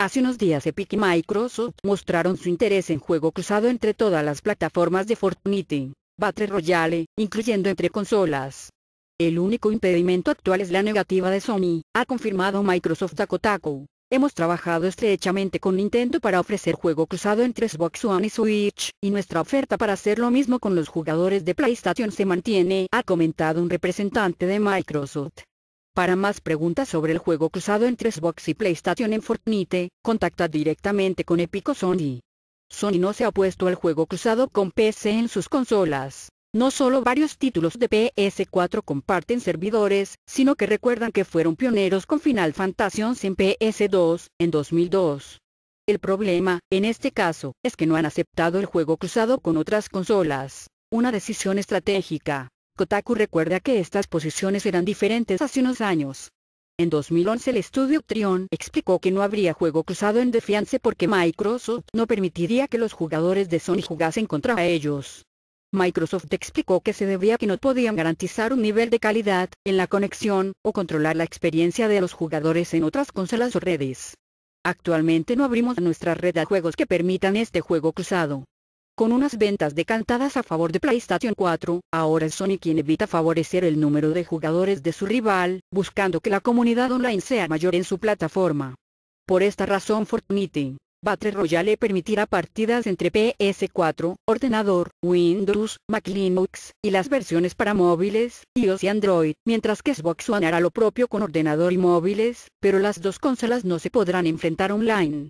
Hace unos días Epic y Microsoft mostraron su interés en juego cruzado entre todas las plataformas de Fortnite, Battle Royale, incluyendo entre consolas. El único impedimento actual es la negativa de Sony, ha confirmado Microsoft a Hemos trabajado estrechamente con Nintendo para ofrecer juego cruzado entre Xbox One y Switch, y nuestra oferta para hacer lo mismo con los jugadores de PlayStation se mantiene, ha comentado un representante de Microsoft. Para más preguntas sobre el juego cruzado entre Xbox y PlayStation en Fortnite, contacta directamente con Epico Sony. Sony no se ha puesto al juego cruzado con PC en sus consolas. No solo varios títulos de PS4 comparten servidores, sino que recuerdan que fueron pioneros con Final Fantasy en PS2, en 2002. El problema, en este caso, es que no han aceptado el juego cruzado con otras consolas. Una decisión estratégica. Kotaku recuerda que estas posiciones eran diferentes hace unos años. En 2011 el estudio Trion explicó que no habría juego cruzado en Defiance porque Microsoft no permitiría que los jugadores de Sony jugasen contra ellos. Microsoft explicó que se debía que no podían garantizar un nivel de calidad en la conexión o controlar la experiencia de los jugadores en otras consolas o redes. Actualmente no abrimos nuestra red a juegos que permitan este juego cruzado. Con unas ventas decantadas a favor de PlayStation 4, ahora es Sony quien evita favorecer el número de jugadores de su rival, buscando que la comunidad online sea mayor en su plataforma. Por esta razón Fortnite, Battle Royale permitirá partidas entre PS4, ordenador, Windows, Mac Linux, y las versiones para móviles, iOS y Android, mientras que Xbox One hará lo propio con ordenador y móviles, pero las dos consolas no se podrán enfrentar online.